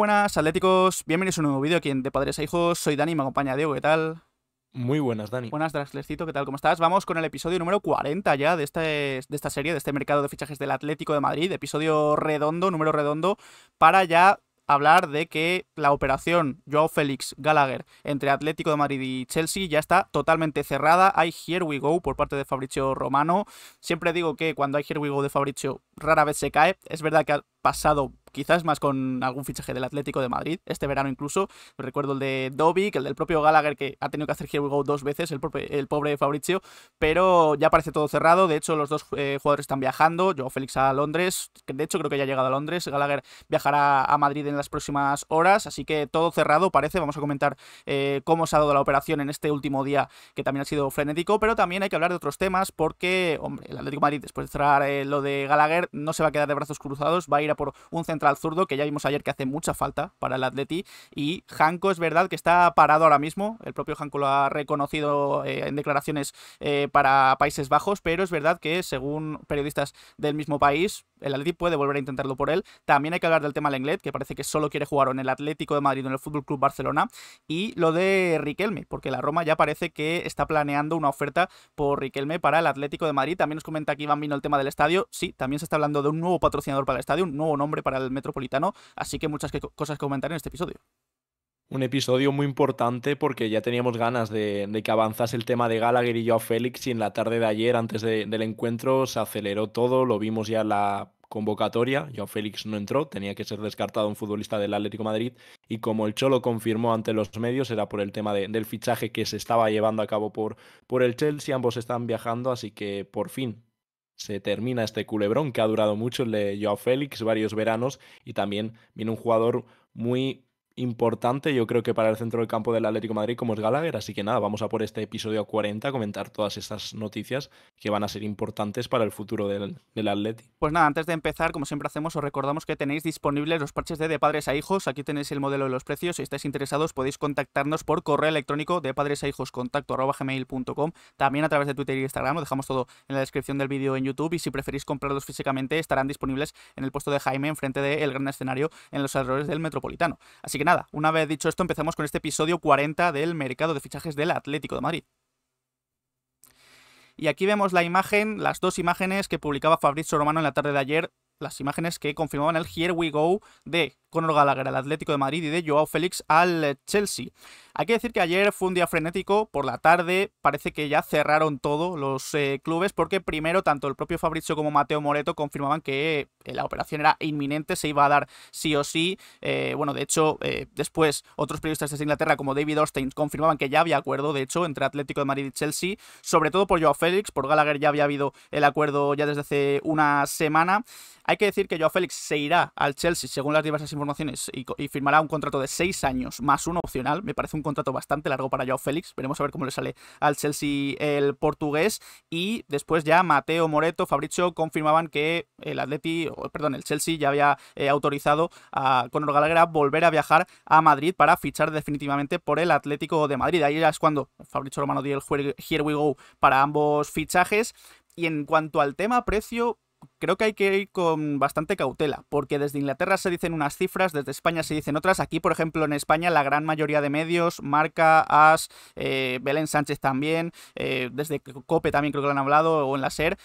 buenas, atléticos. Bienvenidos a un nuevo vídeo aquí en De Padres a Hijos. Soy Dani, me acompaña Diego, ¿qué tal? Muy buenas, Dani. Buenas, Draxlercito, ¿qué tal? ¿Cómo estás? Vamos con el episodio número 40 ya de, este, de esta serie, de este mercado de fichajes del Atlético de Madrid. Episodio redondo, número redondo, para ya hablar de que la operación Joao Félix Gallagher entre Atlético de Madrid y Chelsea ya está totalmente cerrada. Hay Here We Go por parte de Fabricio Romano. Siempre digo que cuando hay Here We Go de Fabricio, rara vez se cae. Es verdad que pasado quizás más con algún fichaje del Atlético de Madrid, este verano incluso. Recuerdo el de Dobby, que el del propio Gallagher, que ha tenido que hacer Here We Go dos veces, el, pobre Fabrizio, pero ya parece todo cerrado. De hecho, los dos eh, jugadores están viajando. Yo, Félix, a Londres, de hecho creo que ya ha llegado a Londres. Gallagher viajará a Madrid en las próximas horas, así que todo cerrado parece. Vamos a comentar eh, cómo se ha dado la operación en este último día, que también ha sido frenético, pero también hay que hablar de otros temas, porque, hombre, el Atlético de Madrid, después de cerrar eh, lo de Gallagher, no se va a quedar de brazos cruzados, va a ir por un central zurdo que ya vimos ayer que hace mucha falta para el Atleti. Y Hanco es verdad que está parado ahora mismo. El propio Hanco lo ha reconocido eh, en declaraciones eh, para Países Bajos, pero es verdad que según periodistas del mismo país, el Atleti puede volver a intentarlo por él. También hay que hablar del tema Lenglet, que parece que solo quiere jugar en el Atlético de Madrid o en el Fútbol Club Barcelona. Y lo de Riquelme, porque la Roma ya parece que está planeando una oferta por Riquelme para el Atlético de Madrid. También nos comenta aquí Vino el tema del estadio. Sí, también se está hablando de un nuevo patrocinador para el estadio, un nuevo nombre para el Metropolitano. Así que muchas cosas que comentar en este episodio un episodio muy importante porque ya teníamos ganas de, que avanzase el tema de Gallagher y Joao Félix y en la tarde de ayer, antes del encuentro, se aceleró todo, lo vimos ya en la convocatoria, Joao Félix no entró, tenía que ser descartado un futbolista del Atlético Madrid y como el Cholo confirmó ante los medios era por el tema del fichaje que se estaba llevando a cabo por, por el Chelsea, ambos están viajando, así que por fin se termina este culebrón que ha durado mucho el de Joao Félix, varios veranos, y también viene un jugador muy importante, yo creo que para el centro del campo del Atlético de Madrid, como es Gallagher. Así que nada, vamos a por este episodio 40 a comentar todas estas noticias que van a ser importantes para el futuro del, del Atleti. Pues nada, antes de empezar, como siempre hacemos, os recordamos que tenéis disponibles los parches de De Padres a Hijos. Aquí tenéis el modelo de los precios. Si estáis interesados, podéis contactarnos por correo electrónico de padres a hijos contacto gmail.com. También a través de Twitter y Instagram. Lo dejamos todo en la descripción del vídeo en YouTube. Y si preferís comprarlos físicamente, estarán disponibles en el puesto de Jaime, enfrente del gran escenario en los alrededores del Metropolitano. Así que nada, una vez dicho esto, empezamos con este episodio 40 del mercado de fichajes del Atlético de Madrid. Y aquí vemos la imagen, las dos imágenes que publicaba Fabrizio Romano en la tarde de ayer, las imágenes que confirmaban el Here We Go de Conor Gallagher al Atlético de Madrid y de Joao Félix al eh, Chelsea. Hay que decir que ayer fue un día frenético, por la tarde parece que ya cerraron todos los eh, clubes porque primero tanto el propio Fabrizio como Mateo Moreto confirmaban que eh, la operación era inminente, se iba a dar sí o sí. bueno, de hecho, después otros periodistas de Inglaterra como David Austin confirmaban que ya había acuerdo, de hecho, entre Atlético de Madrid y Chelsea, sobre todo por Joao Félix, por Gallagher ya había habido el acuerdo ya desde hace una semana. Hay que decir que Joao Félix se irá al Chelsea según las diversas informaciones y, firmará un contrato de seis años más uno opcional. Me parece un contrato bastante largo para Joao Félix. Veremos a ver cómo le sale al Chelsea el portugués. Y después ya Mateo Moreto, Fabricio confirmaban que el Atleti, perdón, el Chelsea ya había eh, autorizado a Conor Gallagher volver a viajar a Madrid para fichar definitivamente por el Atlético de Madrid. Ahí ya es cuando Fabricio Romano dio el Here We Go para ambos fichajes. Y en cuanto al tema precio, creo que hay que ir con bastante cautela, porque desde Inglaterra se dicen unas cifras, desde España se dicen otras. Aquí, por ejemplo, en España, la gran mayoría de medios, Marca, As, eh, Belén Sánchez también, eh, desde COPE también creo que lo han hablado, o en la SER,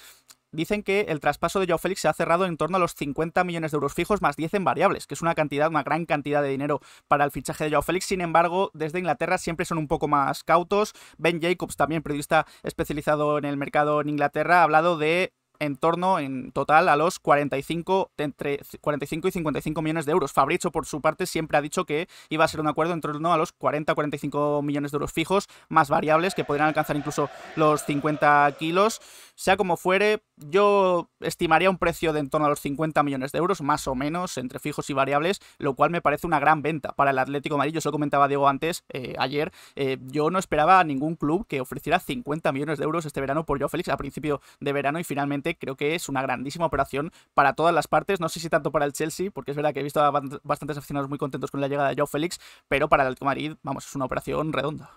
dicen que el traspaso de Joao Félix se ha cerrado en torno a los 50 millones de euros fijos más 10 en variables, que es una cantidad, una gran cantidad de dinero para el fichaje de Joao Félix. Sin embargo, desde Inglaterra siempre son un poco más cautos. Ben Jacobs, también periodista especializado en el mercado en Inglaterra, ha hablado de en torno en total a los 45, entre 45 y 55 millones de euros. Fabricio, por su parte, siempre ha dicho que iba a ser un acuerdo en torno a los 40-45 millones de euros fijos, más variables que podrían alcanzar incluso los 50 kilos. Sea como fuere, yo estimaría un precio de en torno a los 50 millones de euros, más o menos, entre fijos y variables, lo cual me parece una gran venta para el Atlético de Madrid. Yo se lo comentaba Diego antes, eh, ayer, eh, yo no esperaba a ningún club que ofreciera 50 millones de euros este verano por Joe Félix a principio de verano y finalmente creo que es una grandísima operación para todas las partes, no sé si tanto para el Chelsea, porque es verdad que he visto a bastantes aficionados muy contentos con la llegada de Joe Félix, pero para el Atlético Madrid, vamos, es una operación redonda.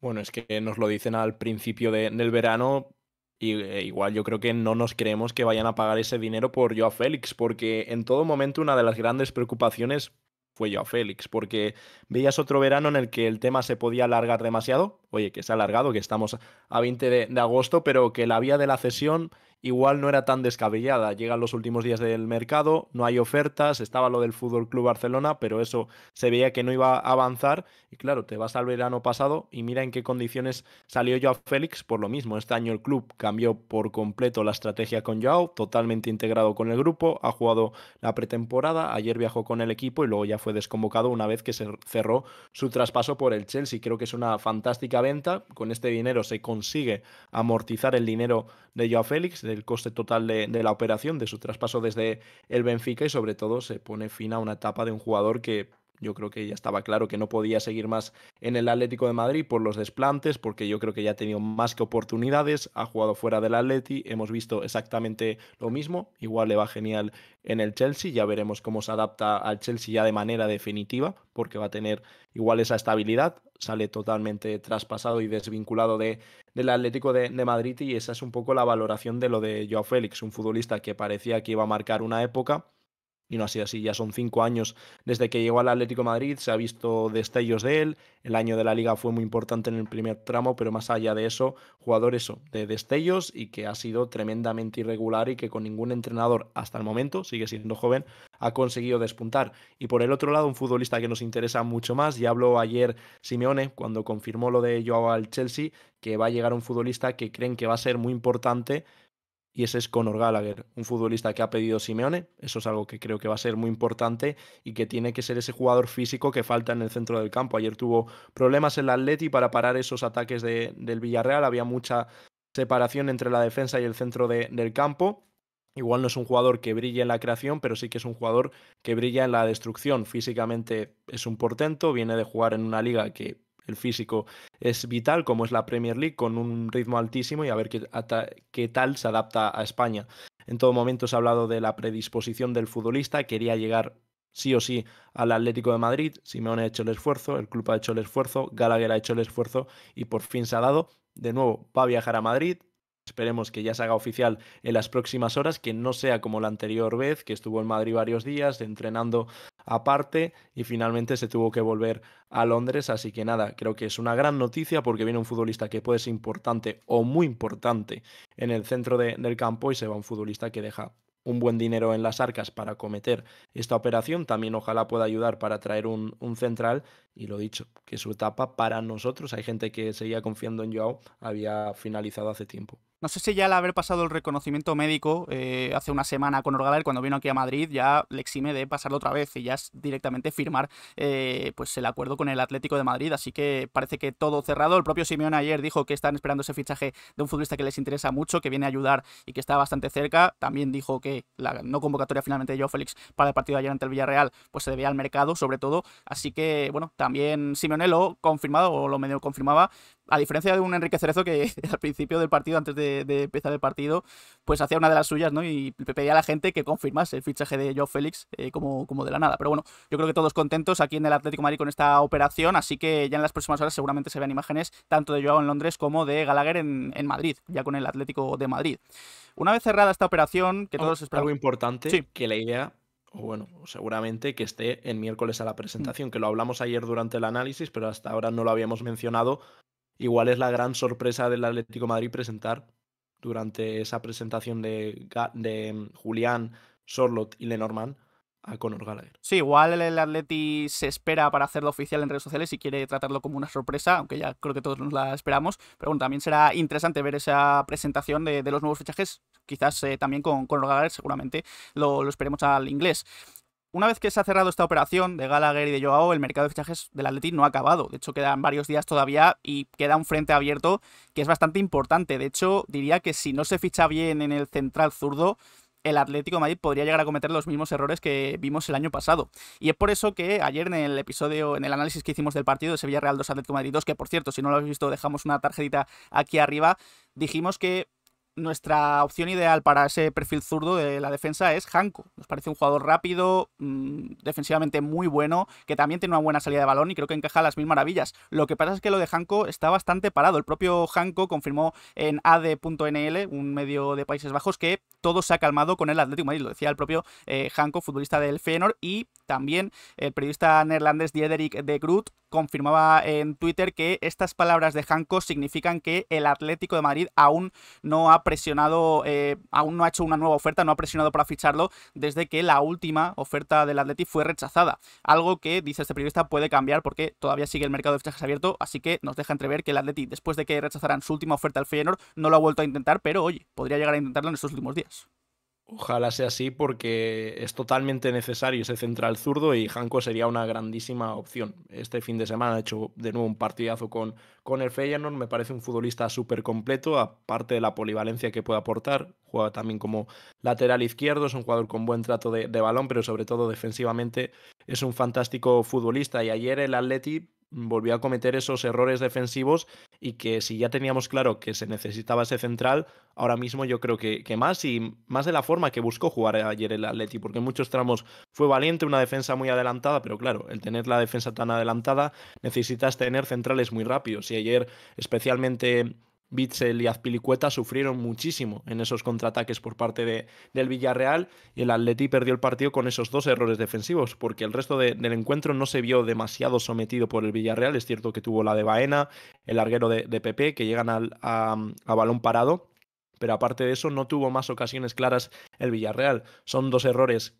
Bueno, es que nos lo dicen al principio del verano, y eh, igual yo creo que no nos creemos que vayan a pagar ese dinero por a Félix, porque en todo momento una de las grandes preocupaciones fue a Félix, porque veías otro verano en el que el tema se podía alargar demasiado, oye, que se ha alargado, que estamos a 20 de agosto, pero que la vía de la cesión igual no era tan descabellada. Llegan los últimos días del mercado, no hay ofertas, estaba lo del Fútbol Club Barcelona, pero eso se veía que no iba a avanzar. Y claro, te vas al verano pasado y mira en qué condiciones salió Joao Félix por lo mismo. Este año el club cambió por completo la estrategia con Joao, totalmente integrado con el grupo, ha jugado la pretemporada, ayer viajó con el equipo y luego ya fue desconvocado una vez que se cerró su traspaso por el Chelsea. Creo que es una fantástica venta. Con este dinero se consigue amortizar el dinero de Joao Félix del coste total de, de, la operación, de su traspaso desde el Benfica y sobre todo se pone fin a una etapa de un jugador que yo creo que ya estaba claro que no podía seguir más en el Atlético de Madrid por los desplantes, porque yo creo que ya ha tenido más que oportunidades, ha jugado fuera del Atleti, hemos visto exactamente lo mismo, igual le va genial en el Chelsea, ya veremos cómo se adapta al Chelsea ya de manera definitiva, porque va a tener igual esa estabilidad, sale totalmente traspasado y desvinculado de, del Atlético de, de, Madrid y esa es un poco la valoración de lo de Joao Félix, un futbolista que parecía que iba a marcar una época y no ha sido así. Ya son cinco años desde que llegó al Atlético Madrid, se ha visto destellos de él. El año de la liga fue muy importante en el primer tramo, pero más allá de eso, jugador eso, de destellos y que ha sido tremendamente irregular y que con ningún entrenador hasta el momento, sigue siendo joven, ha conseguido despuntar. Y por el otro lado, un futbolista que nos interesa mucho más, ya habló ayer Simeone cuando confirmó lo de Joao al Chelsea, que va a llegar un futbolista que creen que va a ser muy importante y ese es Conor Gallagher, un futbolista que ha pedido Simeone. Eso es algo que creo que va a ser muy importante y que tiene que ser ese jugador físico que falta en el centro del campo. Ayer tuvo problemas en el Atleti para parar esos ataques del Villarreal, había mucha separación entre la defensa y el centro del campo. Igual no es un jugador que brille en la creación, pero sí que es un jugador que brilla en la destrucción. Físicamente es un portento, viene de jugar en una liga que el físico es vital, como es la Premier League, con un ritmo altísimo y a ver qué, qué tal se adapta a España. En todo momento se ha hablado de la predisposición del futbolista, quería llegar sí o sí al Atlético de Madrid, Simeone ha hecho el esfuerzo, el club ha hecho el esfuerzo, Gallagher ha hecho el esfuerzo y por fin se ha dado. De nuevo, va a viajar a Madrid, Esperemos que ya se haga oficial en las próximas horas, que no sea como la anterior vez, que estuvo en Madrid varios días entrenando aparte y finalmente se tuvo que volver a Londres. Así que nada, creo que es una gran noticia porque viene un futbolista que puede ser importante o muy importante en el centro del campo y se va un futbolista que deja un buen dinero en las arcas para cometer esta operación. También ojalá pueda ayudar para traer un, un, central. Y lo dicho, que su etapa para nosotros, hay gente que seguía confiando en Joao, había finalizado hace tiempo. No sé si ya al haber pasado el reconocimiento médico eh, hace una semana con Orgadel, cuando vino aquí a Madrid, ya le exime de pasarlo otra vez y ya es directamente firmar eh, pues el acuerdo con el Atlético de Madrid. Así que parece que todo cerrado. El propio Simeón ayer dijo que están esperando ese fichaje de un futbolista que les interesa mucho, que viene a ayudar y que está bastante cerca. También dijo que la no convocatoria finalmente de Joe Félix para el partido de ayer ante el Villarreal pues se debía al mercado, sobre todo. Así que, bueno, también Simeone lo confirmado o lo medio confirmaba, a diferencia de un Enrique Cerezo que al principio del partido, antes de, empezar el partido, pues hacía una de las suyas, ¿no? Y pedía a la gente que confirmase el fichaje de Joe Félix eh, como, como de la nada. Pero bueno, yo creo que todos contentos aquí en el Atlético de Madrid con esta operación, así que ya en las próximas horas seguramente se vean imágenes tanto de Joao en Londres como de Gallagher en, en Madrid, ya con el Atlético de Madrid. Una vez cerrada esta operación, que todos esperan... Algo importante, que leía, o bueno, seguramente que esté en miércoles a la presentación, mm. que lo hablamos ayer durante el análisis, pero hasta ahora no lo habíamos mencionado, igual es la gran sorpresa del Atlético Madrid presentar durante esa presentación de, de mm, Julián, Sorlot y Lenormand a Conor Gallagher. Sí, igual el Atleti se espera para hacerlo oficial en redes sociales y quiere tratarlo como una sorpresa, aunque ya creo que todos nos la esperamos. Pero bueno, también será interesante ver esa presentación de, los nuevos fichajes, quizás eh, también con, Conor Gallagher, seguramente lo esperemos al inglés. Una vez que se ha cerrado esta operación de Gallagher y de Joao, el mercado de fichajes del Atlético no ha acabado. De hecho, quedan varios días todavía y queda un frente abierto que es bastante importante. De hecho, diría que si no se ficha bien en el central zurdo, el Atlético Madrid podría llegar a cometer los mismos errores que vimos el año pasado. Y es por eso que ayer en el episodio, en el análisis que hicimos del partido de Sevilla Real 2 Atlético Madrid 2, que por cierto, si no lo habéis visto, dejamos una tarjetita aquí arriba, dijimos que nuestra opción ideal para ese perfil zurdo de la defensa es Hanko. Nos parece un jugador rápido, mm, defensivamente muy bueno, que también tiene una buena salida de balón y creo que encaja las mil maravillas. Lo que pasa es que lo de Hanko está bastante parado. El propio Hanko confirmó en ad.nl, un medio de Países Bajos, que todo se ha calmado con el Atlético Madrid. Lo decía el propio eh, Hanko, futbolista del Feyenoord, y también el periodista neerlandés Diederik de Groot confirmaba en Twitter que estas palabras de Hanko significan que el Atlético de Madrid aún no ha presionado, eh, aún no ha hecho una nueva oferta, no ha presionado para ficharlo desde que la última oferta del Atleti fue rechazada. Algo que, dice este periodista, puede cambiar porque todavía sigue el mercado de fichajes abierto, así que nos deja entrever que el Atleti, después de que rechazaran su última oferta al Feyenoord, no lo ha vuelto a intentar, pero oye, podría llegar a intentarlo en estos últimos días. Ojalá sea así porque es totalmente necesario ese central zurdo y Janko sería una grandísima opción. Este fin de semana ha hecho de nuevo un partidazo con, el Feyenoord, me parece un futbolista súper completo, aparte de la polivalencia que puede aportar, juega también como lateral izquierdo, es un jugador con buen trato de, de balón, pero sobre todo defensivamente es un fantástico futbolista y ayer el Atleti volvió a cometer esos errores defensivos y que si ya teníamos claro que se necesitaba ese central, ahora mismo yo creo que, más y más de la forma que buscó jugar ayer el Atleti, porque en muchos tramos fue valiente, una defensa muy adelantada, pero claro, el tener la defensa tan adelantada necesitas tener centrales muy rápidos y ayer especialmente Bitzel y Azpilicueta sufrieron muchísimo en esos contraataques por parte de, del Villarreal y el Atleti perdió el partido con esos dos errores defensivos, porque el resto del encuentro no se vio demasiado sometido por el Villarreal. Es cierto que tuvo la de Baena, el larguero de, Pepe que llegan al, a, a balón parado, pero aparte de eso no tuvo más ocasiones claras el Villarreal. Son dos errores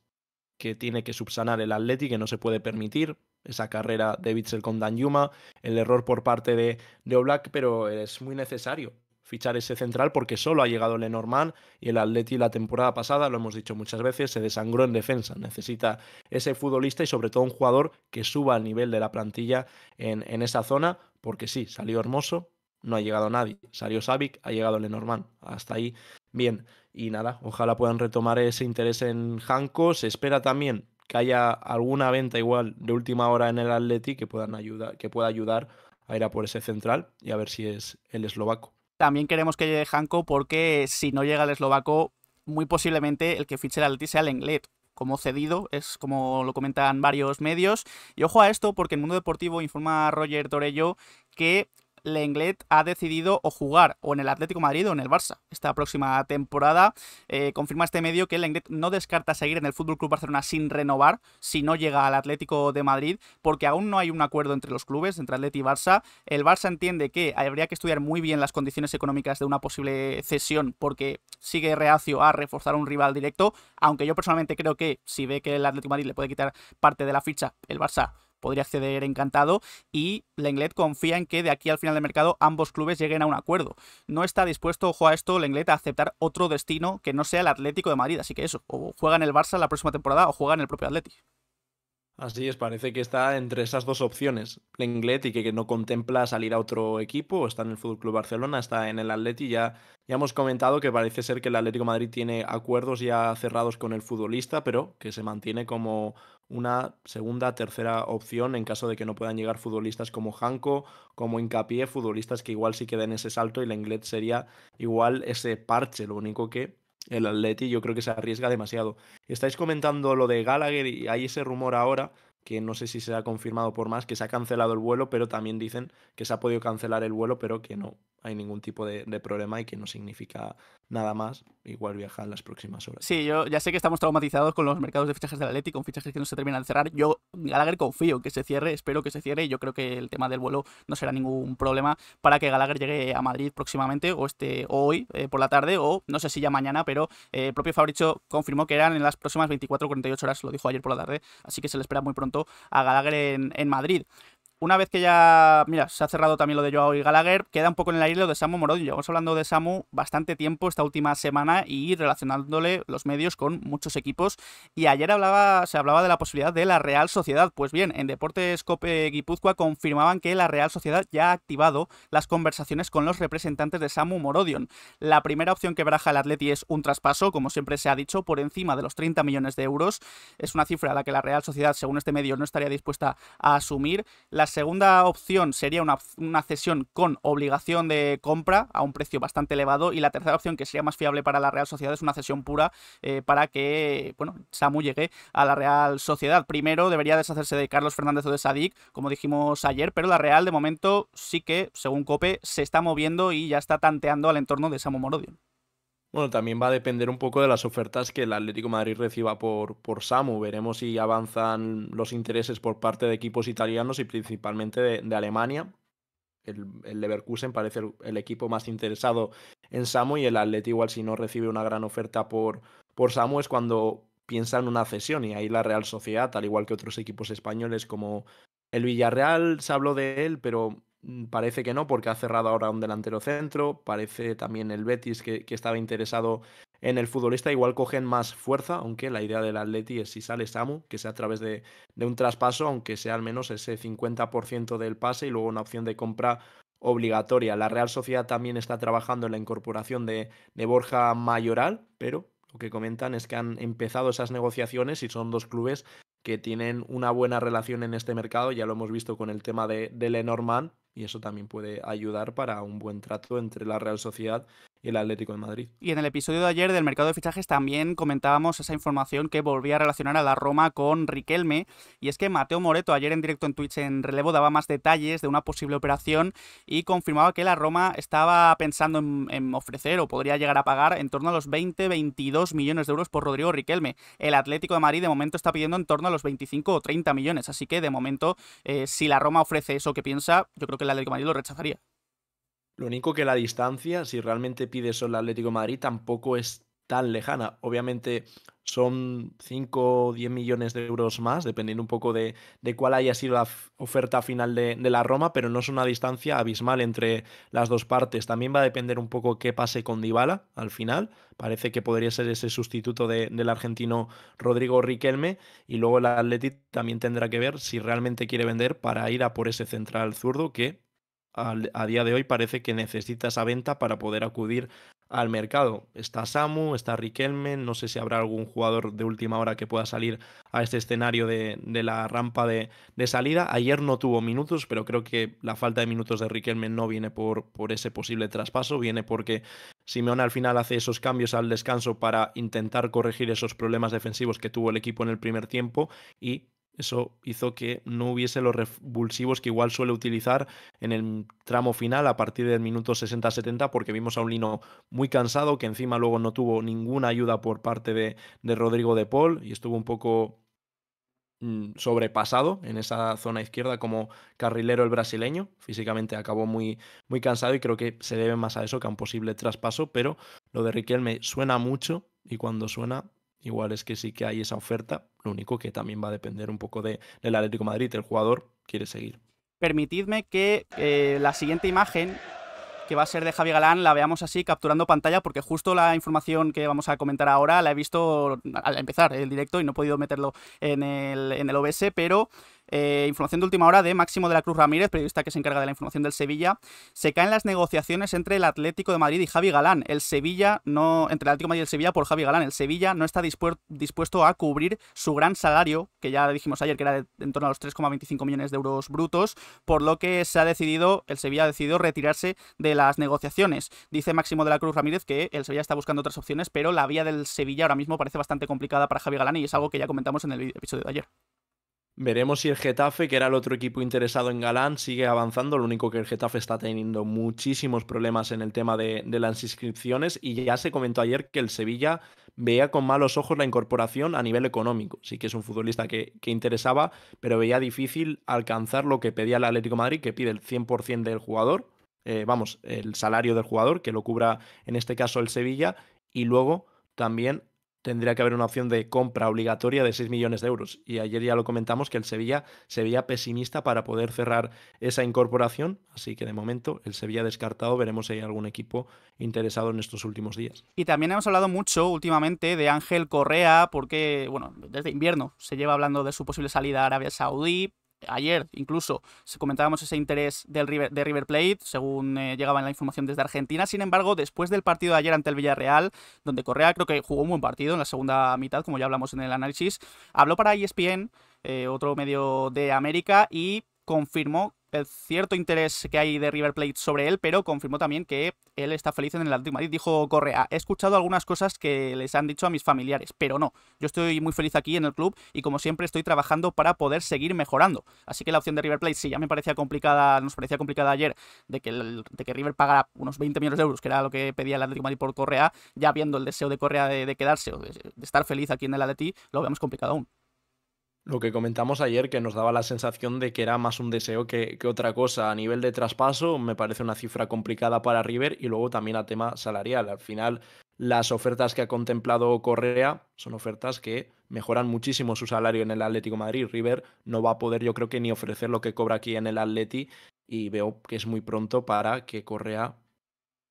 que tiene que subsanar el Atleti, que no se puede permitir esa carrera de Witzel con Dan Yuma, el error por parte de, de Oblak, pero es muy necesario fichar ese central porque solo ha llegado Lenormand y el Atleti la temporada pasada, lo hemos dicho muchas veces, se desangró en defensa. Necesita ese futbolista y sobre todo un jugador que suba al nivel de la plantilla en, esa zona, porque sí, salió Hermoso, no ha llegado nadie. Salió Savic, ha llegado Lenormand. Hasta ahí, bien. Y nada, ojalá puedan retomar ese interés en Hanco. Se espera también que haya alguna venta igual de última hora en el Atleti que, puedan ayudar, que pueda ayudar a ir a por ese central y a ver si es el eslovaco. También queremos que llegue Hanco porque si no llega el eslovaco, muy posiblemente el que fiche el Atleti sea el inglés como cedido, es como lo comentan varios medios. Y ojo a esto, porque el mundo deportivo informa a Roger Torello que Lenglet ha decidido o jugar o en el Atlético Madrid o en el Barça esta próxima temporada. Eh, confirma este medio que Lenglet no descarta seguir en el Fútbol Club Barcelona sin renovar si no llega al Atlético de Madrid, porque aún no hay un acuerdo entre los clubes, entre Atlético y Barça. El Barça entiende que habría que estudiar muy bien las condiciones económicas de una posible cesión, porque sigue reacio a reforzar un rival directo, aunque yo personalmente creo que si ve que el Atlético Madrid le puede quitar parte de la ficha, el Barça podría acceder encantado y Lenglet confía en que de aquí al final del mercado ambos clubes lleguen a un acuerdo. No está dispuesto, ojo a esto, Lenglet a aceptar otro destino que no sea el Atlético de Madrid, así que eso, o juega en el Barça la próxima temporada o juega en el propio Atlético. Así es, parece que está entre esas dos opciones, Lenglet y que, no contempla salir a otro equipo, está en el FC Club Barcelona, está en el Atleti, ya, ya hemos comentado que parece ser que el Atlético Madrid tiene acuerdos ya cerrados con el futbolista, pero que se mantiene como una segunda, tercera opción en caso de que no puedan llegar futbolistas como Hanco, como Hincapié, futbolistas que igual sí queden ese salto y Lenglet sería igual ese parche, lo único que el Atleti yo creo que se arriesga demasiado. Estáis comentando lo de Gallagher y hay ese rumor ahora que no sé si se ha confirmado por más, que se ha cancelado el vuelo, pero también dicen que se ha podido cancelar el vuelo, pero que no, hay ningún tipo de, problema y que no significa nada más. Igual viajar en las próximas horas. Sí, yo ya sé que estamos traumatizados con los mercados de fichajes del Atlético, con fichajes que no se terminan de cerrar. Yo, Gallagher, confío en que se cierre, espero que se cierre. y Yo creo que el tema del vuelo no será ningún problema para que Gallagher llegue a Madrid próximamente, o este hoy eh, por la tarde, o no sé si ya mañana, pero eh, el propio Fabricio confirmó que eran en las próximas 24 o 48 horas, lo dijo ayer por la tarde, así que se le espera muy pronto a Gallagher en Madrid. Una vez que ya, mira, se ha cerrado también lo de Joao y Gallagher, queda un poco en el aire lo de Samu Morodion. Llevamos hablando de Samu bastante tiempo esta última semana y relacionándole los medios con muchos equipos. Y ayer hablaba, se hablaba de la posibilidad de la Real Sociedad. Pues bien, en Deportes Cope Guipúzcoa confirmaban que la Real Sociedad ya ha activado las conversaciones con los representantes de Samu Morodion. La primera opción que braja el Atleti es un traspaso, como siempre se ha dicho, por encima de los 30 millones de euros. Es una cifra a la que la Real Sociedad, según este medio, no estaría dispuesta a asumir. La segunda opción sería una, cesión con obligación de compra a un precio bastante elevado. Y la tercera opción, que sería más fiable para la Real Sociedad, es una cesión pura eh, para que, bueno, Samu llegue a la Real Sociedad. Primero debería deshacerse de Carlos Fernández o de Sadik, como dijimos ayer, pero la Real de momento sí que, según Cope, se está moviendo y ya está tanteando al entorno de Samu Morodio. Bueno, también va a depender un poco de las ofertas que el Atlético Madrid reciba por, por Samu. Veremos si avanzan los intereses por parte de equipos italianos y principalmente de, Alemania. El, Leverkusen parece el, equipo más interesado en Samu y el Atlético igual si no recibe una gran oferta por, por Samu es cuando piensa en una cesión y ahí la Real Sociedad, al igual que otros equipos españoles como el Villarreal, se habló de él, pero Mm, parece que no, porque ha cerrado ahora un delantero centro. Parece también el Betis que, estaba interesado en el futbolista. Igual cogen más fuerza, aunque la idea del Atleti es si sale Samu, que sea a través de, un traspaso, aunque sea al menos ese 50% del pase y luego una opción de compra obligatoria. La Real Sociedad también está trabajando en la incorporación de, Borja Mayoral, pero lo que comentan es que han empezado esas negociaciones y son dos clubes que tienen una buena relación en este mercado, ya lo hemos visto con el tema de, de Lenormand, y eso también puede ayudar para un buen trato entre la Real Sociedad y el Atlético de Madrid. Y en el episodio de ayer del mercado de fichajes también comentábamos esa información que volvía a relacionar a la Roma con Riquelme. Y es que Mateo Moreto ayer en directo en Twitch en relevo daba más detalles de una posible operación y confirmaba que la Roma estaba pensando en, ofrecer o podría llegar a pagar en torno a los 20-22 millones de euros por Rodrigo Riquelme. El Atlético de Madrid de momento está pidiendo en torno a los 25 o 30 millones. Así que de momento, eh, si la Roma ofrece eso que piensa, yo creo que el Atlético de Madrid lo rechazaría. Lo único que la distancia, si realmente pide solo el Atlético Madrid, tampoco es tan lejana. Obviamente son 5 o 10 millones de euros más, dependiendo un poco de, cuál haya sido la oferta final de, la Roma, pero no es una distancia abismal entre las dos partes. También va a depender un poco qué pase con Dybala al final. Parece que podría ser ese sustituto del argentino Rodrigo Riquelme. Y luego el Atlético también tendrá que ver si realmente quiere vender para ir a por ese central zurdo que a día de hoy parece que necesita esa venta para poder acudir al mercado. Está Samu, está Riquelme, no sé si habrá algún jugador de última hora que pueda salir a este escenario de, la rampa de, salida. Ayer no tuvo minutos, pero creo que la falta de minutos de Riquelme no viene por, por ese posible traspaso, viene porque Simeón al final hace esos cambios al descanso para intentar corregir esos problemas defensivos que tuvo el equipo en el primer tiempo y eso hizo que no hubiese los revulsivos que igual suele utilizar en el tramo final a partir del minuto 60-70, porque vimos a un Lino muy cansado, que encima luego no tuvo ninguna ayuda por parte de, de Rodrigo de Paul y estuvo un poco mm, sobrepasado en esa zona izquierda como carrilero el brasileño. Físicamente acabó muy, muy cansado y creo que se debe más a eso que a un posible traspaso, pero lo de Riquelme suena mucho y cuando suena Igual es que sí que hay esa oferta, lo único que también va a depender un poco de, del Atlético Madrid, el jugador quiere seguir. Permitidme que eh, la siguiente imagen, que va a ser de Javi Galán, la veamos así capturando pantalla, porque justo la información que vamos a comentar ahora la he visto al empezar el directo y no he podido meterlo en el, en el OBS, pero eh, información de última hora de Máximo de la Cruz Ramírez, periodista que se encarga de la información del Sevilla. Se caen las negociaciones entre el Atlético de Madrid y Javi Galán. El Sevilla no. Entre el Atlético Madrid y el Sevilla por Javi Galán. El Sevilla no está dispuesto a cubrir su gran salario, que ya dijimos ayer que era de en torno a los 3,25 millones de euros brutos, por lo que se ha decidido, el Sevilla ha decidido retirarse de las negociaciones. Dice Máximo de la Cruz Ramírez que el Sevilla está buscando otras opciones, pero la vía del Sevilla ahora mismo parece bastante complicada para Javi Galán y es algo que ya comentamos en el episodio de ayer. Veremos si el Getafe, que era el otro equipo interesado en Galán, sigue avanzando. Lo único que el Getafe está teniendo muchísimos problemas en el tema de, las inscripciones y ya se comentó ayer que el Sevilla veía con malos ojos la incorporación a nivel económico. Sí que es un futbolista que, interesaba, pero veía difícil alcanzar lo que pedía el Atlético Madrid, que pide el 100% del jugador, eh, vamos, el salario del jugador, que lo cubra en este caso el Sevilla, y luego también tendría que haber una opción de compra obligatoria de 6 millones de euros. Y ayer ya lo comentamos que el Sevilla se veía pesimista para poder cerrar esa incorporación. Así que de momento el Sevilla descartado. Veremos si hay algún equipo interesado en estos últimos días. Y también hemos hablado mucho últimamente de Ángel Correa, porque, bueno, desde invierno se lleva hablando de su posible salida a Arabia Saudí ayer incluso comentábamos ese interés del de River Plate, según eh, llegaba la información desde Argentina. Sin embargo, después del partido de ayer ante el Villarreal, donde Correa creo que jugó un buen partido en la segunda mitad, como ya hablamos en el análisis, habló para ESPN, eh, otro medio de América, y confirmó el eh, cierto interés que hay de River Plate sobre él, pero confirmó también que él está feliz en el Atlético Madrid. Dijo Correa, he escuchado algunas cosas que les han dicho a mis familiares, pero no, yo estoy muy feliz aquí en el club y como siempre estoy trabajando para poder seguir mejorando. Así que la opción de River Plate, si ya me parecía complicada, nos parecía complicada ayer, de que, de que River pagara unos 20 millones de euros, que era lo que pedía el Atlético Madrid por Correa, ya viendo el deseo de Correa de, quedarse o de, estar feliz aquí en el Atleti, lo vemos complicado aún lo que comentamos ayer, que nos daba la sensación de que era más un deseo que, que, otra cosa. A nivel de traspaso, me parece una cifra complicada para River y luego también a tema salarial. Al final, las ofertas que ha contemplado Correa son ofertas que mejoran muchísimo su salario en el Atlético Madrid. River no va a poder, yo creo que, ni ofrecer lo que cobra aquí en el Atleti y veo que es muy pronto para que Correa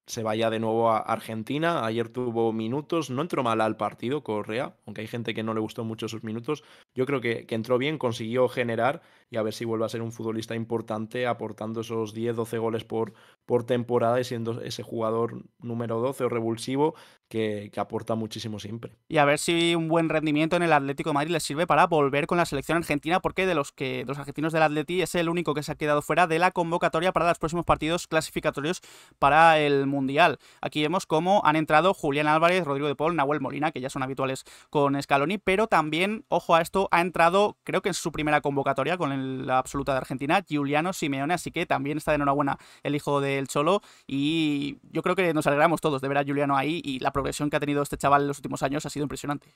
se vaya de nuevo a Argentina. Ayer tuvo minutos, no entró mal al partido Correa, aunque hay gente que no le gustó mucho sus minutos, yo creo que, que, entró bien, consiguió generar y a ver si vuelve a ser un futbolista importante aportando esos 10, 12 goles por, por temporada y siendo ese jugador número 12 o revulsivo que, aporta muchísimo siempre. Y a ver si un buen rendimiento en el Atlético Madrid les sirve para volver con la selección argentina porque de los, que, los argentinos del Atleti es el único que se ha quedado fuera de la convocatoria para los próximos partidos clasificatorios para el Mundial. Aquí vemos cómo han entrado Julián Álvarez, Rodrigo de Paul, Nahuel Molina, que ya son habituales con Scaloni, pero también, ojo a esto, ha entrado, creo que en su primera convocatoria con la absoluta de Argentina, Giuliano Simeone, así que también está de enhorabuena el hijo del Cholo y yo creo que nos alegramos todos de ver a Giuliano ahí y la progresión que ha tenido este chaval en los últimos años ha sido impresionante.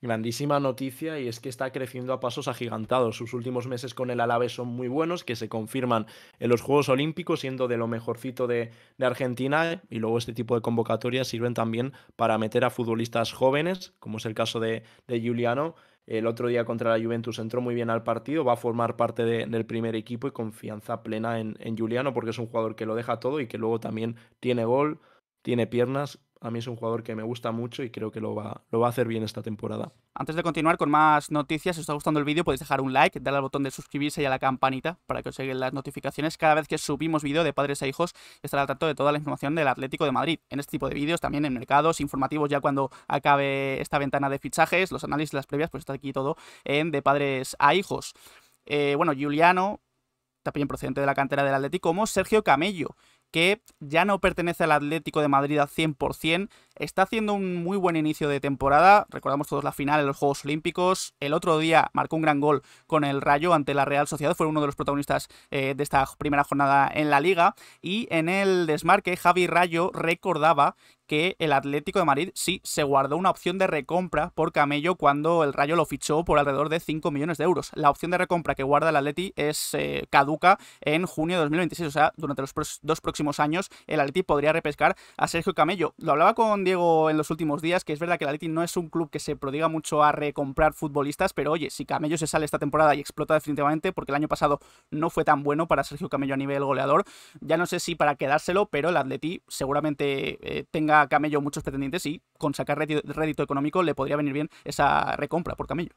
Grandísima noticia y es que está creciendo a pasos agigantados. Sus últimos meses con el Alave son muy buenos, que se confirman en los Juegos Olímpicos, siendo de lo mejorcito de, de, Argentina. Y luego este tipo de convocatorias sirven también para meter a futbolistas jóvenes, como es el caso de, de Giuliano, el otro día contra la Juventus entró muy bien al partido, va a formar parte del primer equipo y confianza plena en, Juliano porque es un jugador que lo deja todo y que luego también tiene gol, tiene piernas. A mí es un jugador que me gusta mucho y creo que lo va, lo va a hacer bien esta temporada. Antes de continuar con más noticias, si os está gustando el vídeo podéis dejar un like, darle al botón de suscribirse y a la campanita para que os lleguen las notificaciones cada vez que subimos vídeo de padres a e hijos Estará estará al tanto de toda la información del Atlético de Madrid. En este tipo de vídeos, también en mercados, informativos ya cuando acabe esta ventana de fichajes, los análisis, las previas, pues está aquí todo en de padres a hijos. Eh, bueno, Juliano, también procedente de la cantera del Atlético, como Sergio Camello que ya no pertenece al Atlético de Madrid al 100%, está haciendo un muy buen inicio de temporada, recordamos todos la final en los Juegos Olímpicos, el otro día marcó un gran gol con el Rayo ante la Real Sociedad, fue uno de los protagonistas eh, de esta primera jornada en la liga, y en el desmarque Javi Rayo recordaba que el Atlético de Madrid sí se guardó una opción de recompra por Camello cuando el Rayo lo fichó por alrededor de 5 millones de euros. La opción de recompra que guarda el Atleti es eh, caduca en junio de 2026, o sea, durante los dos próximos años el Atleti podría repescar a Sergio Camello. Lo hablaba con Diego en los últimos días, que es verdad que el Atleti no es un club que se prodiga mucho a recomprar futbolistas, pero oye, si Camello se sale esta temporada y explota definitivamente, porque el año pasado no fue tan bueno para Sergio Camello a nivel goleador, ya no sé si para quedárselo, pero el Atleti seguramente eh, tenga Camello muchos pretendientes y con sacar rédito económico le podría venir bien esa recompra por Camello.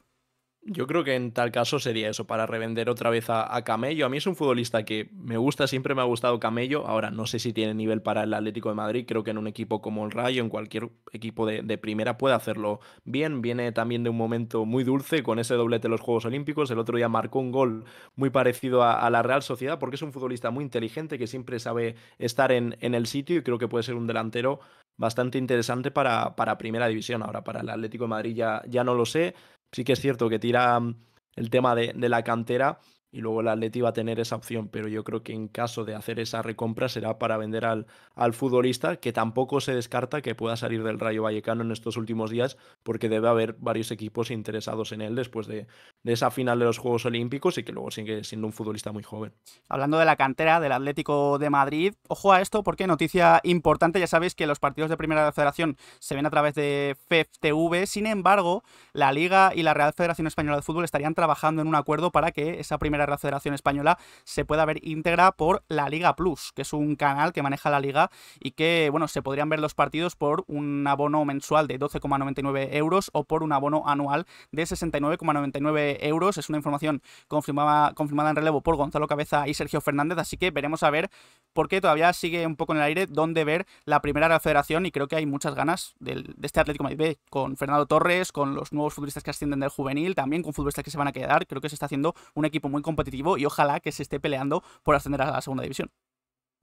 Yo creo que en tal caso sería eso, para revender otra vez a, Camello. A mí es un futbolista que me gusta, siempre me ha gustado Camello. Ahora no sé si tiene nivel para el Atlético de Madrid. Creo que en un equipo como el Rayo, en cualquier equipo de, primera, puede hacerlo bien. Viene también de un momento muy dulce con ese doblete en los Juegos Olímpicos. El otro día marcó un gol muy parecido a, la Real Sociedad, porque es un futbolista muy inteligente que siempre sabe estar en el sitio y creo que puede ser un delantero bastante interesante para, para Primera División. Ahora, para el Atlético de Madrid ya, no lo sé. Sí que es cierto que tira mm, el tema de, la cantera y luego el Atleti va a tener esa opción, pero yo creo que en caso de hacer esa recompra será para vender al, al, futbolista, que tampoco se descarta que pueda salir del Rayo Vallecano en estos últimos días, porque debe haber varios equipos interesados en él después de, de esa final de los Juegos Olímpicos y que luego sigue siendo un futbolista muy joven. Hablando de la cantera del Atlético de Madrid, ojo a esto porque noticia importante, ya sabéis que los partidos de Primera Federación se ven a través de FEFTV, sin embargo, la Liga y la Real Federación Española de Fútbol estarían trabajando en un acuerdo para que esa Primera Real Federación Española se pueda ver íntegra por la Liga Plus, que es un canal que maneja la Liga y que, bueno, se podrían ver los partidos por un abono mensual de 12,99 euros o por un abono anual de 69,99 euros euros. Es una información confirmada, confirmada en relevo por Gonzalo Cabeza y Sergio Fernández, así que veremos a ver por qué todavía sigue un poco en el aire dónde ver la primera federación y creo que hay muchas ganas de, de este Atlético Madrid B, con Fernando Torres, con los nuevos futbolistas que ascienden del juvenil, también con futbolistas que se van a quedar. Creo que se está haciendo un equipo muy competitivo y ojalá que se esté peleando por ascender a la segunda división.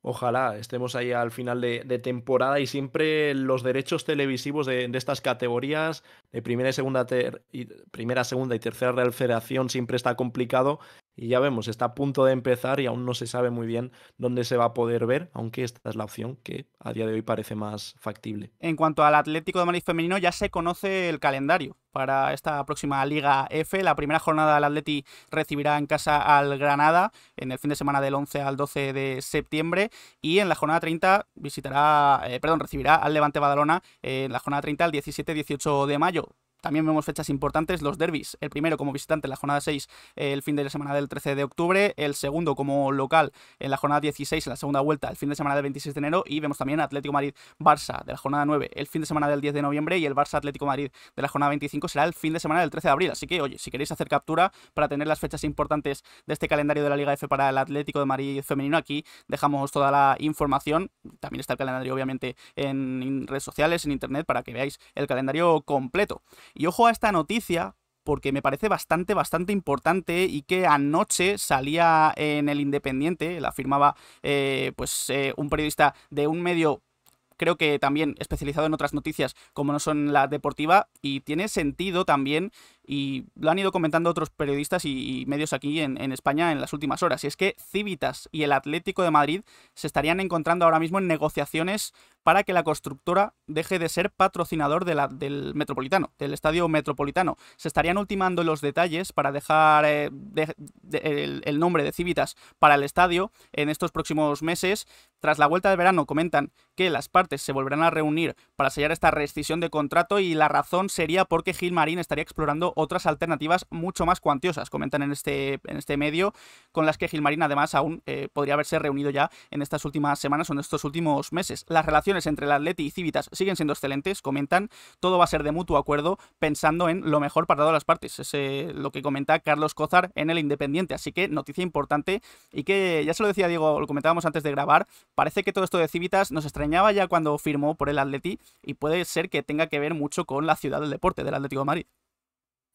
Ojalá estemos ahí al final de, temporada y siempre los derechos televisivos de, estas categorías de primera segunda y primera, segunda y tercera real federación siempre está complicado y ya vemos, está a punto de empezar y aún no se sabe muy bien dónde se va a poder ver, aunque esta es la opción que a día de hoy parece más factible. En cuanto al Atlético de Madrid femenino, ya se conoce el calendario para esta próxima Liga F. La primera jornada del Atleti recibirá en casa al Granada en el fin de semana del 11 al 12 de septiembre y en la jornada 30 visitará, eh, perdón, recibirá al Levante Badalona en la jornada 30 al 17-18 de mayo. También vemos fechas importantes, los derbis. El primero como visitante en la jornada 6, el fin de la semana del 13 de octubre. El segundo como local en la jornada 16, en la segunda vuelta, el fin de semana del 26 de enero. Y vemos también Atlético Madrid-Barça de la jornada 9, el fin de semana del 10 de noviembre. Y el Barça-Atlético Madrid de la jornada 25 será el fin de semana del 13 de abril. Así que, oye, si queréis hacer captura para tener las fechas importantes de este calendario de la Liga F para el Atlético de Madrid femenino, aquí dejamos toda la información. También está el calendario, obviamente, en redes sociales, en internet, para que veáis el calendario completo. Y ojo a esta noticia, porque me parece bastante, bastante importante y que anoche salía en el Independiente, la firmaba eh, pues eh, un periodista de un medio creo que también especializado en otras noticias como no son la deportiva y tiene sentido también y lo han ido comentando otros periodistas y, medios aquí en, España en las últimas horas. Y es que Civitas y el Atlético de Madrid se estarían encontrando ahora mismo en negociaciones para que la constructora deje de ser patrocinador del Metropolitano, del Estadio Metropolitano. Se estarían ultimando los detalles para dejar eh, el, nombre de Civitas para el estadio en estos próximos meses. Tras la vuelta de verano comentan que las partes se volverán a reunir para sellar esta rescisión de contrato y la razón sería porque Gil Marín estaría explorando otras alternativas mucho más cuantiosas, comentan en este, en este medio, con las que Gilmarín además aún eh, podría haberse reunido ya en estas últimas semanas o en estos últimos meses. Las relaciones entre el Atleti y Civitas siguen siendo excelentes, comentan, todo va a ser de mutuo acuerdo pensando en lo mejor para todas las partes, es eh, lo que comenta Carlos Cozar en el Independiente, así que noticia importante y que ya se lo decía Diego, lo comentábamos antes de grabar, parece que todo esto de Civitas nos extrañaba ya cuando firmó por el Atleti y puede ser que tenga que ver mucho con la ciudad del deporte, del Atlético de Madrid.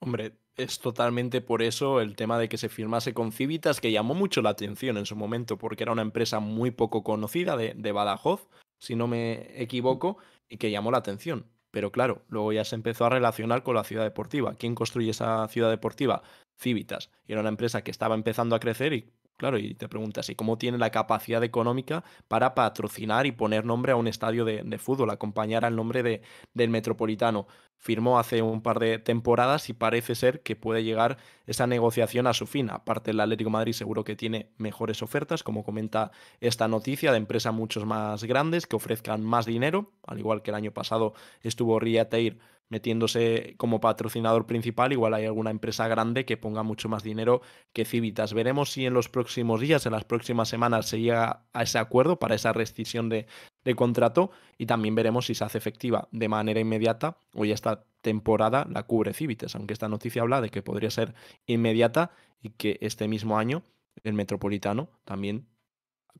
Hombre, es totalmente por eso el tema de que se firmase con Civitas, que llamó mucho la atención en su momento, porque era una empresa muy poco conocida de, Badajoz, si no me equivoco, y que llamó la atención. Pero claro, luego ya se empezó a relacionar con la ciudad deportiva. ¿Quién construye esa ciudad deportiva? Civitas. era una empresa que estaba empezando a crecer y claro, y te preguntas, ¿y cómo tiene la capacidad económica para patrocinar y poner nombre a un estadio de, fútbol, acompañar al nombre de, del Metropolitano? Firmó hace un par de temporadas y parece ser que puede llegar esa negociación a su fin. Aparte, el Atlético Madrid seguro que tiene mejores ofertas, como comenta esta noticia, de empresas muchos más grandes que ofrezcan más dinero, al igual que el año pasado estuvo Riateir metiéndose como patrocinador principal, igual hay alguna empresa grande que ponga mucho más dinero que Civitas. Veremos si en los próximos días, en las próximas semanas, se llega a ese acuerdo para esa rescisión de, de contrato y también veremos si se hace efectiva de manera inmediata o ya esta temporada la cubre Civitas, aunque esta noticia habla de que podría ser inmediata y que este mismo año el Metropolitano también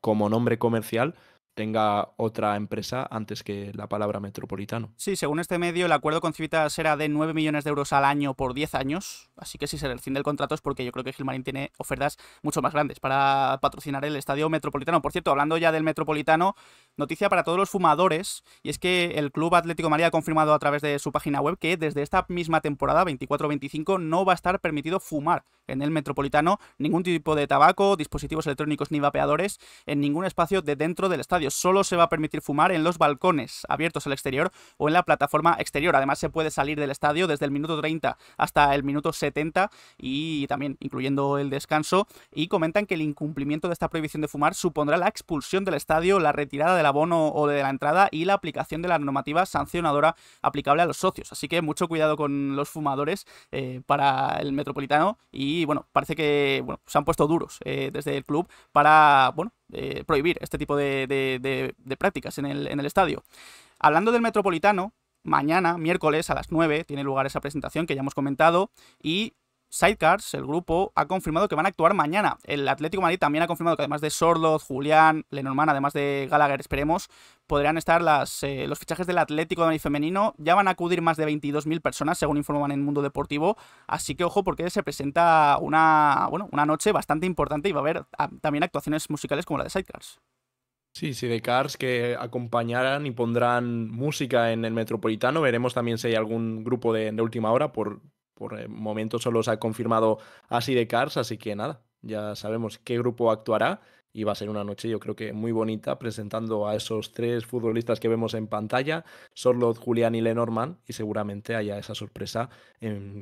como nombre comercial tenga otra empresa antes que la palabra metropolitano. Sí, según este medio, el acuerdo con Civitas será de 9 millones de euros al año por 10 años, así que si el fin del contrato es porque yo creo que Gilmarín tiene ofertas mucho más grandes para patrocinar el estadio metropolitano. Por cierto, hablando ya del metropolitano, Noticia para todos los fumadores, y es que el Club Atlético María ha confirmado a través de su página web que desde esta misma temporada 24-25 no va a estar permitido fumar en el Metropolitano ningún tipo de tabaco, dispositivos electrónicos ni vapeadores en ningún espacio de dentro del estadio. Solo se va a permitir fumar en los balcones abiertos al exterior o en la plataforma exterior. Además se puede salir del estadio desde el minuto 30 hasta el minuto 70 y también incluyendo el descanso y comentan que el incumplimiento de esta prohibición de fumar supondrá la expulsión del estadio, la retirada de abono o de la entrada y la aplicación de la normativa sancionadora aplicable a los socios. Así que mucho cuidado con los fumadores eh, para el Metropolitano y bueno, parece que bueno, se han puesto duros eh, desde el club para bueno, eh, prohibir este tipo de, prácticas en el, en el estadio. Hablando del Metropolitano, mañana, miércoles a las 9, tiene lugar esa presentación que ya hemos comentado y Sidecars, el grupo, ha confirmado que van a actuar mañana. El Atlético de Madrid también ha confirmado que además de Sordoz, Julián, Lenormand, además de Gallagher, esperemos, podrían estar las, eh, los fichajes del Atlético de Madrid femenino. Ya van a acudir más de 22.000 personas, según informan en Mundo Deportivo. Así que ojo, porque se presenta una, bueno, una noche bastante importante y va a haber ah, también actuaciones musicales como la de Sidecars. Sí, sí, de Cars que acompañarán y pondrán música en el Metropolitano. Veremos también si hay algún grupo de, de última hora por, por el eh, momento solo se ha confirmado así de Cars, así que nada, ya sabemos qué grupo actuará y va a ser una noche yo creo que muy bonita presentando a esos tres futbolistas que vemos en pantalla, Sorloth, Julián y Lenormand y seguramente haya esa sorpresa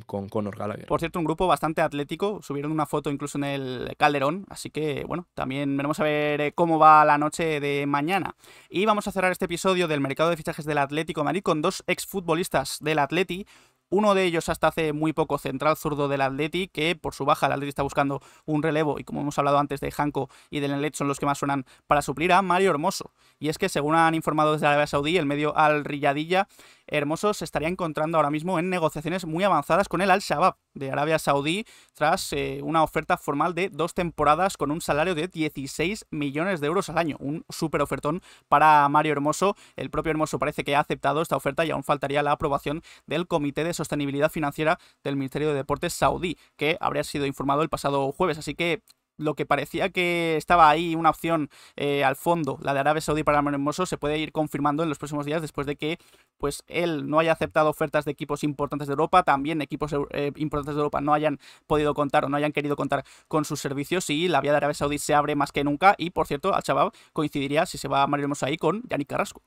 con Conor Gallagher. Por cierto, un grupo bastante atlético, subieron una foto incluso en el Calderón, así que bueno, también veremos a ver eh, cómo va la noche de mañana. Y vamos a cerrar este episodio del mercado de fichajes del Atlético de Madrid con dos exfutbolistas del Atleti, uno de ellos hasta hace muy poco, central zurdo del Atleti, que por su baja el Atleti está buscando un relevo y como hemos hablado antes de Janko y de Enlet son los que más suenan para suplir a Mario Hermoso. Y es que según han informado desde Arabia Saudí, el medio Al Riyadilla Hermoso se estaría encontrando ahora mismo en negociaciones muy avanzadas con el Al-Shabaab de Arabia Saudí tras eh, una oferta formal de dos temporadas con un salario de 16 millones de euros al año. Un súper ofertón para Mario Hermoso. El propio Hermoso parece que ha aceptado esta oferta y aún faltaría la aprobación del Comité de Sostenibilidad Financiera del Ministerio de Deportes saudí, que habría sido informado el pasado jueves. Así que lo que parecía que estaba ahí una opción eh, al fondo, la de Arabia Saudí para Mario Hermoso, se puede ir confirmando en los próximos días después de que pues él no haya aceptado ofertas de equipos importantes de Europa, también equipos eh, importantes de Europa no hayan podido contar o no hayan querido contar con sus servicios y la vía de Arabia Saudí se abre más que nunca y por cierto, al shabaab coincidiría si se va Mario Hermoso ahí con Yannick Carrasco.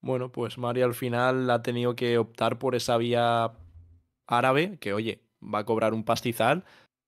Bueno, pues Mario al final ha tenido que optar por esa vía árabe, que oye, va a cobrar un pastizal,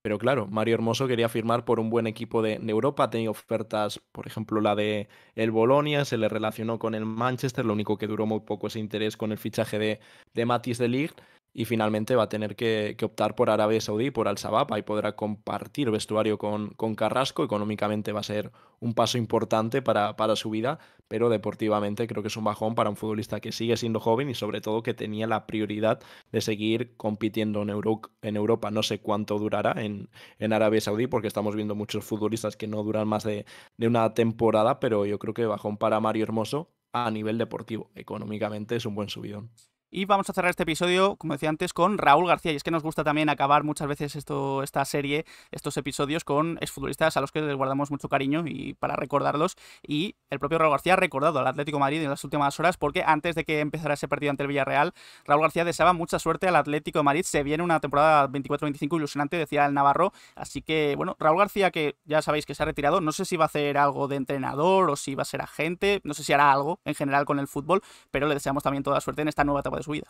pero claro, Mario Hermoso quería firmar por un buen equipo de, Europa, tenía ofertas, por ejemplo, la de el Bolonia, se le relacionó con el Manchester, lo único que duró muy poco ese interés con el fichaje de, de Matis de Ligt y finalmente va a tener que, optar por Arabia Saudí, por Al-Shabaab, y podrá compartir vestuario con, con, Carrasco, económicamente va a ser un paso importante para, para su vida, pero deportivamente creo que es un bajón para un futbolista que sigue siendo joven y sobre todo que tenía la prioridad de seguir compitiendo en, en Europa, no sé cuánto durará en, Arabia Saudí, porque estamos viendo muchos futbolistas que no duran más de, de una temporada, pero yo creo que bajón para Mario Hermoso a nivel deportivo, económicamente es un buen subidón. Y vamos a cerrar este episodio, como decía antes, con Raúl García. Y es que nos gusta también acabar muchas veces esto, esta serie, estos episodios, con exfutbolistas a los que les guardamos mucho cariño y para recordarlos. Y el propio Raúl García ha recordado al Atlético de Madrid en las últimas horas, porque antes de que empezara ese partido ante el Villarreal, Raúl García deseaba mucha suerte al Atlético de Madrid. Se viene una temporada 24-25 ilusionante, decía el Navarro. Así que, bueno, Raúl García, que ya sabéis que se ha retirado, no sé si va a hacer algo de entrenador o si va a ser agente, no sé si hará algo en general con el fútbol, pero le deseamos también toda suerte en esta nueva temporada de su vida.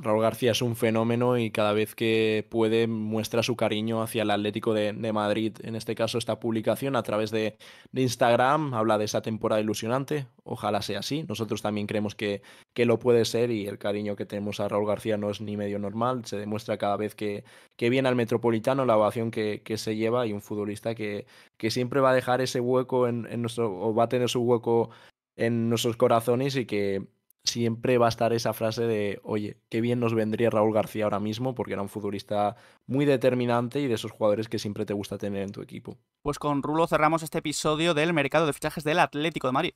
Raúl García es un fenómeno y cada vez que puede muestra su cariño hacia el Atlético de, Madrid. En este caso, esta publicación a través de, Instagram habla de esa temporada ilusionante. Ojalá sea así. Nosotros también creemos que, que, lo puede ser y el cariño que tenemos a Raúl García no es ni medio normal. Se demuestra cada vez que, viene al Metropolitano, la ovación que, se lleva y un futbolista que, siempre va a dejar ese hueco en, nuestro, o va a tener su hueco en nuestros corazones y que siempre va a estar esa frase de, oye, qué bien nos vendría Raúl García ahora mismo, porque era un futbolista muy determinante y de esos jugadores que siempre te gusta tener en tu equipo. Pues con Rulo cerramos este episodio del mercado de fichajes del Atlético de Madrid.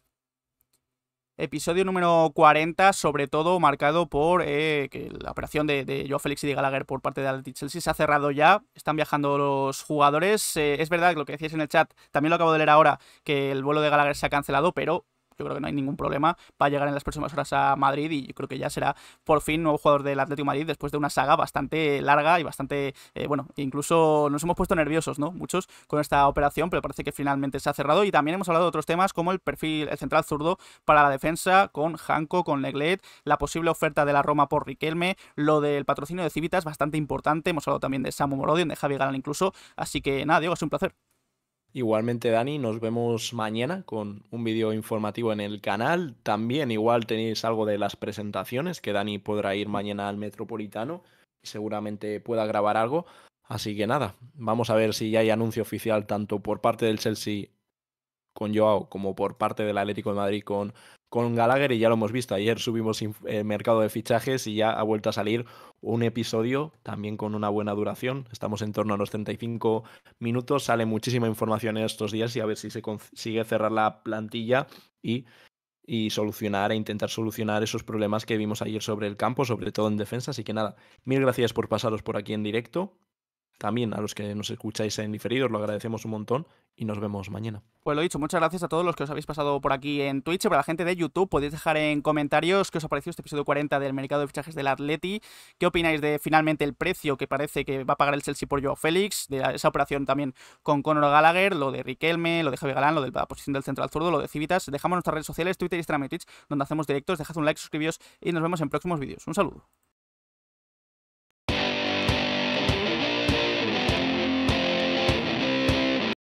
Episodio número 40, sobre todo marcado por eh, que la operación de, de Joao Félix y de Gallagher por parte de Chelsea se ha cerrado ya. Están viajando los jugadores. Eh, es verdad que lo que decías en el chat, también lo acabo de leer ahora, que el vuelo de Gallagher se ha cancelado, pero yo creo que no hay ningún problema. para llegar en las próximas horas a Madrid y yo creo que ya será por fin nuevo jugador del Atlético Madrid después de una saga bastante larga y bastante, eh, bueno, incluso nos hemos puesto nerviosos, ¿no? Muchos con esta operación, pero parece que finalmente se ha cerrado. Y también hemos hablado de otros temas como el perfil, el central zurdo para la defensa con Hanco, con Leglet la posible oferta de la Roma por Riquelme, lo del patrocinio de Civitas, bastante importante. Hemos hablado también de Samu Morodian, de Javi Galán incluso. Así que nada, Diego, es un placer. Igualmente, Dani, nos vemos mañana con un vídeo informativo en el canal. También igual tenéis algo de las presentaciones, que Dani podrá ir mañana al Metropolitano y seguramente pueda grabar algo. Así que nada, vamos a ver si ya hay anuncio oficial tanto por parte del Chelsea con Joao como por parte del Atlético de Madrid con con Gallagher y ya lo hemos visto. Ayer subimos el eh, mercado de fichajes y ya ha vuelto a salir un episodio también con una buena duración. Estamos en torno a los 35 minutos. Sale muchísima información en estos días y a ver si se consigue cerrar la plantilla y, y solucionar e intentar solucionar esos problemas que vimos ayer sobre el campo, sobre todo en defensa. Así que nada, mil gracias por pasaros por aquí en directo también a los que nos escucháis en diferido, lo agradecemos un montón y nos vemos mañana. Pues lo dicho, muchas gracias a todos los que os habéis pasado por aquí en Twitch. para la gente de YouTube, podéis dejar en comentarios qué os ha parecido este episodio 40 del mercado de fichajes del Atleti. ¿Qué opináis de finalmente el precio que parece que va a pagar el Chelsea por Joao Félix? De esa operación también con Conor Gallagher, lo de Riquelme, lo de Javi Galán, lo de la posición del central zurdo, lo de Civitas. Dejamos nuestras redes sociales, Twitter, Instagram y Twitch, donde hacemos directos. Dejad un like, suscribíos y nos vemos en próximos vídeos. Un saludo.